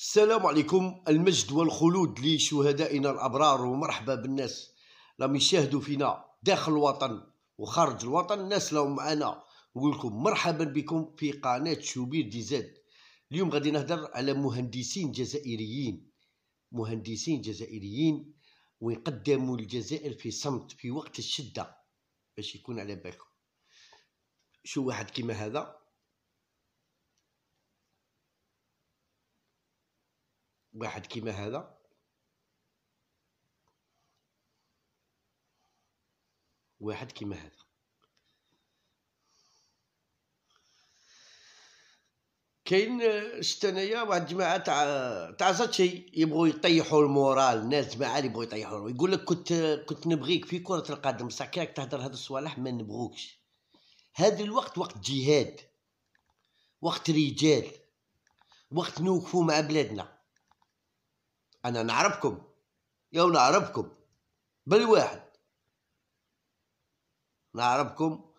السلام عليكم المجد والخلود لشهدائنا الابرار ومرحبا بالناس راهم يشاهدوا فينا داخل الوطن وخارج الوطن الناس راهم معنا نقول لكم مرحبا بكم في قناه شوبير دي زاد اليوم غادي نهضر على مهندسين جزائريين مهندسين جزائريين ويقدموا الجزائر في صمت في وقت الشده باش يكون على بالكم شو واحد كيما هذا واحد كيما هذا واحد كيما هذا كاين انايا واحد الجماعه تاع تاع زاتشي يبغوا يطيحوا المورال الناس جماعه لي يبغوا يطيحوا يقول لك كنت كنت نبغيك في كره القدم بصح راك تهدر هاد الصوالح ما نبغوكش هذا الوقت وقت جهاد وقت رجال وقت نوقفوا مع بلادنا أنا نعرفكم يو نعرفكم بالواحد نعرفكم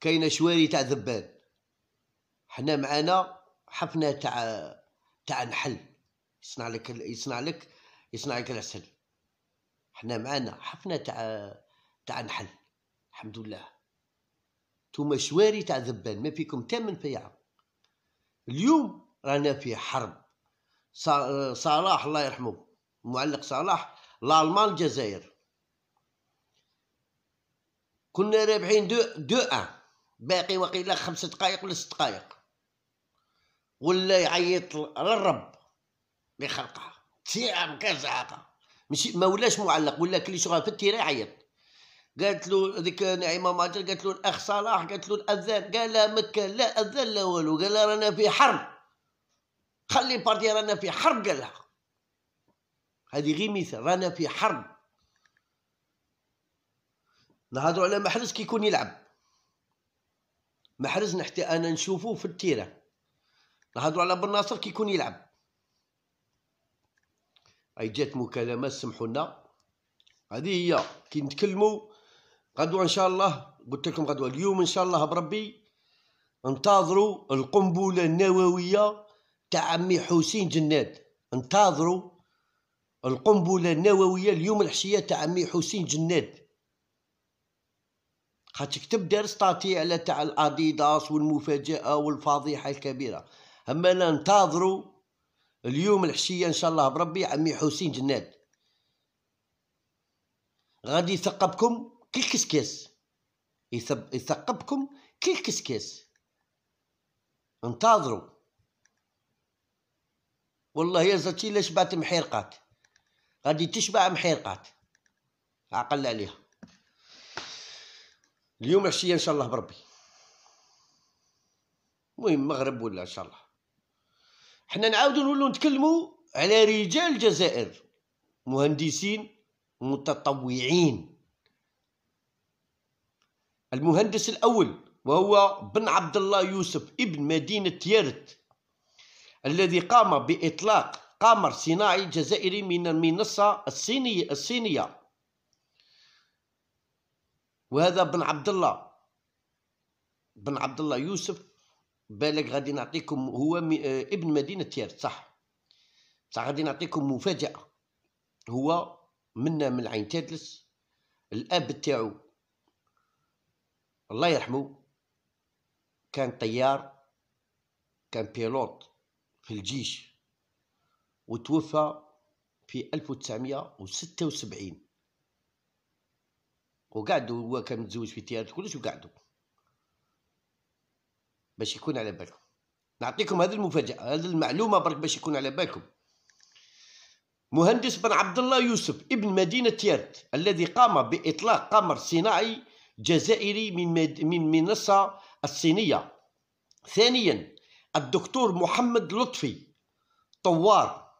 كاينة شواري تاع ذبان حنا معانا حفنة تاع تاع نحل يصنع لك يصنع لك يصنع لك العسل حنا معانا حفنة تاع تاع نحل الحمد لله توما شواري تاع ذبان ما فيكم تامن فيعة اليوم رانا في حرب صلاح الله يرحمه المعلق صلاح الالمان الجزائر كنا رابحين دو دو ان باقي وقيله خمس دقائق ولا ست دقائق ولا يعيط للرب اللي خلقها تيعم كزعاقه ماشي ما ولاش معلق ولا كل شغل في التيري يعيط قالت له هذيك نعيمه ماجر قالت له الاخ صلاح قالت له الاذان قال لا مكه لا اذان لا والو قال رانا في حرب خلي البارتي رانا في حرب قالها هذه غير مثال رانا في حرب نهضروا على محرز كي يكون يلعب محرز نحتي انا نشوفه في التيران نهضروا على بن ناصر كي يكون يلعب اي جات مكالمه سمحوا لنا هذه هي كي نتكلموا غدوه ان شاء الله قلت لكم غدوه اليوم ان شاء الله بربي انتظروا القنبله النوويه تاع عمي حسين جناد انتظروا القنبله النوويه اليوم الحشية تاع عمي حسين جناد خاطش كتب دار على تاع الاديداس والمفاجاه والفضيحه الكبيره اما انا انتظروا اليوم الحشية ان شاء الله بربي عمي حسين جناد غادي يثقبكم كي الكسكاس يثقبكم كي الكسكاس انتظروا والله يا زاتي الا شبعت محيرقات غادي تشبع محيرقات عقل عليها اليوم عشيه ان شاء الله بربي المهم مغرب ولا ان شاء الله حنا نعاودو نولو نتكلمو على رجال الجزائر مهندسين متطوعين المهندس الاول وهو بن عبد الله يوسف ابن مدينه تيارت الذي قام بإطلاق قمر صناعي جزائري من المنصة الصينية الصينية وهذا بن عبد الله بن عبد الله يوسف بالك غادي نعطيكم هو آه، ابن مدينة تيار صح بصح غادي نعطيكم مفاجأة هو منا من العين تادلس الأب تاعو الله يرحمه كان طيار كان بيلوت في الجيش وتوفى في 1976 وقعدوا هو كان متزوج في تيارات كلش وقعدوا باش يكون على بالكم نعطيكم هذه المفاجأة هذه المعلومة برك باش يكون على بالكم مهندس بن عبد الله يوسف ابن مدينة تيارت الذي قام بإطلاق قمر صناعي جزائري من من منصة الصينية ثانيا الدكتور محمد لطفي طوار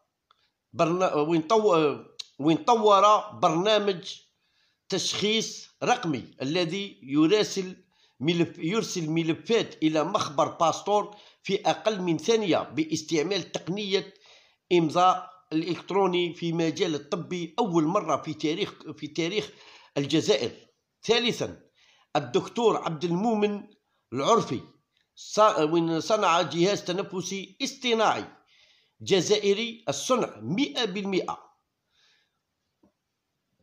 برنا... وين طو... وين طور برنامج تشخيص رقمي الذي يراسل ملف يرسل ملفات إلى مخبر باستور في أقل من ثانية باستعمال تقنية إمضاء الإلكتروني في مجال الطبي أول مرة في تاريخ في تاريخ الجزائر ثالثا الدكتور عبد المؤمن العرفي وين صنع جهاز تنفسي اصطناعي جزائري الصنع مئة بالمئة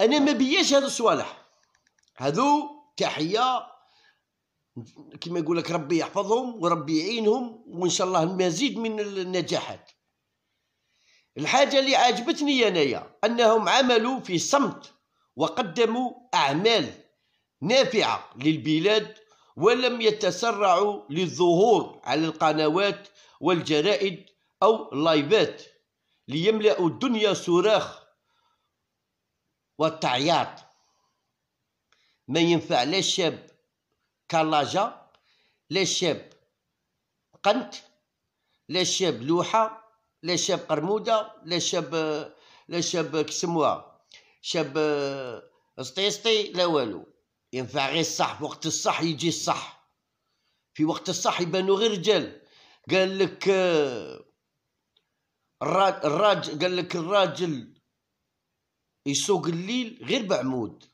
أنا ما بياش هذو الصوالح هذو تحية كما يقول لك ربي يحفظهم وربي يعينهم وإن شاء الله المزيد من النجاحات الحاجة اللي عجبتني أنايا أنهم عملوا في صمت وقدموا أعمال نافعة للبلاد ولم يتسرعوا للظهور على القنوات والجرائد أو اللايفات ليملأوا الدنيا صراخ والتعياط ما ينفع لا الشاب كلاجا لا الشاب قنت لا الشاب لوحة لا الشاب قرمودة لا الشاب لا الشاب كسموها شاب آه، سطيسطي لا والو ينفع غير الصح وقت الصح يجي الصح في وقت الصح يبانوا غير رجال قال لك آه، الراجل قال لك الراجل يسوق الليل غير بعمود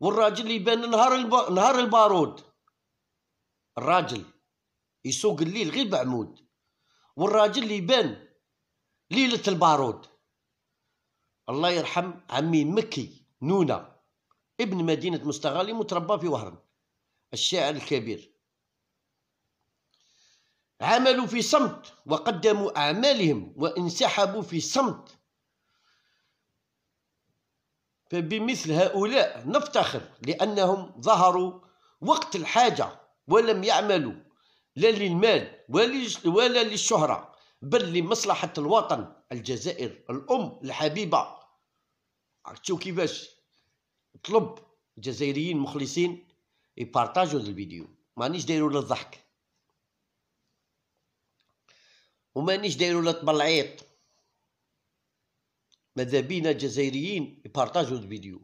والراجل يبان نهار الب... نهار البارود الراجل يسوق الليل غير بعمود والراجل يبان ليلة البارود الله يرحم عمي مكي نونه ابن مدينة مستغالي متربى في وهران الشاعر الكبير عملوا في صمت وقدموا أعمالهم وانسحبوا في صمت فبمثل هؤلاء نفتخر لأنهم ظهروا وقت الحاجة ولم يعملوا لا للمال ولا للشهرة بل لمصلحة الوطن الجزائر الأم الحبيبة عرفتوا كيفاش طلب جزائريين مخلصين يبارطاجوا الفيديو مانيش دايرو للضحك ومانيش دايرو للطبلعيط ماذا بينا جزائريين يبارطاجوا الفيديو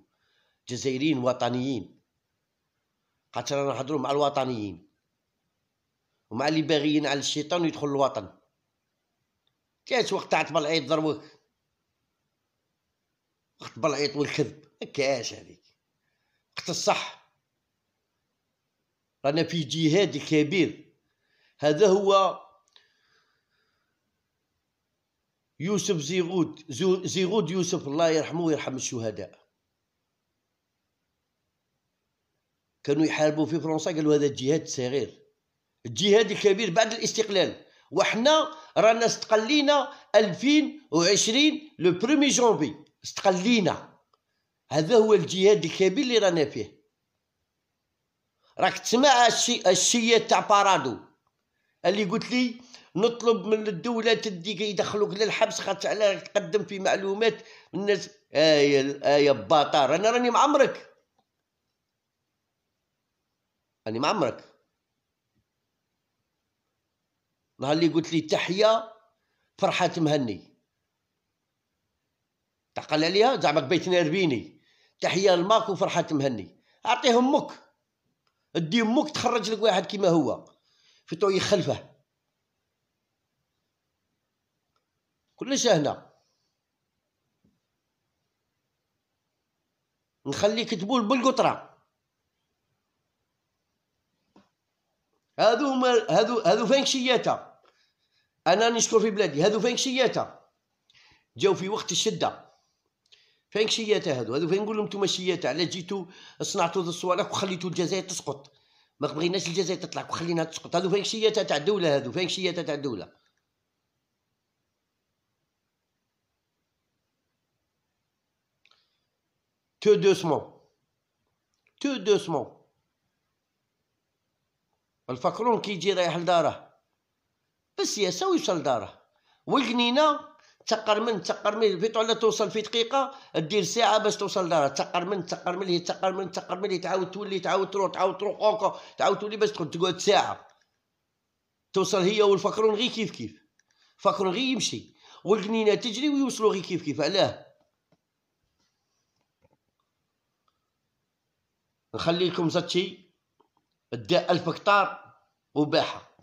جزائريين وطنيين خاطر رانا نهضروا مع الوطنيين ومع اللي باغيين على الشيطان يدخل الوطن كاش وقت تاع طبلعيط ضربوك وقت بلعيط والكذب كاش هذيك وقت الصح رانا في جهاد كبير هذا هو يوسف زيغود زيغود يوسف الله يرحمه ويرحم الشهداء كانوا يحاربوا في فرنسا قالوا هذا جهاد صغير الجهاد الكبير بعد الاستقلال وحنا رانا استقلينا 2020 لو 1 جونفي استقلينا هذا هو الجهاد الكبير اللي رانا فيه راك تسمع الشي الشيء تاع بارادو اللي قلت لي نطلب من الدولة تديك يدخلوك للحبس خاطر على تقدم في معلومات الناس اي اي باطار انا راني معمرك راني معمرك نهار اللي قلت لي تحيه فرحة مهني تعقل عليها زعما بيت نربيني تحيه لماك وفرحه مهني اعطيه امك ادي امك تخرج لك واحد كيما هو في طوي خلفه كلش هنا نخليك تبول بالقطره هذو هما هذو هذو فانكشياتا انا نشكر في بلادي هذو فانكشياتا جاو في وقت الشده فين شيات هادو هادو فين نقول لهم نتوما شيات علاش جيتو صنعتو ذا الصوالح وخليتو الجزائر تسقط ما بغيناش الجزائر تطلع وخليناها تسقط هادو فين شيات تاع الدوله هادو فين شيات تاع الدوله تو دوسمون تو دوسمون الفقرون يجي رايح لداره بالسياسه ويوصل لداره والجنينه تقرمن تقرمن في طول توصل في دقيقه دير ساعه باش توصل لها تقرمن تقرمن هي تقرمن تقرمن هي تعاود تولي تعاود تروح تعاود تروح اوكا تعاود تولي باش تقعد تقعد ساعه توصل هي والفقرون غير كيف كيف فقرون غير يمشي والجنينه تجري ويوصلوا غير كيف كيف علاه نخلي لكم زاتشي الداء الف هكتار وباحه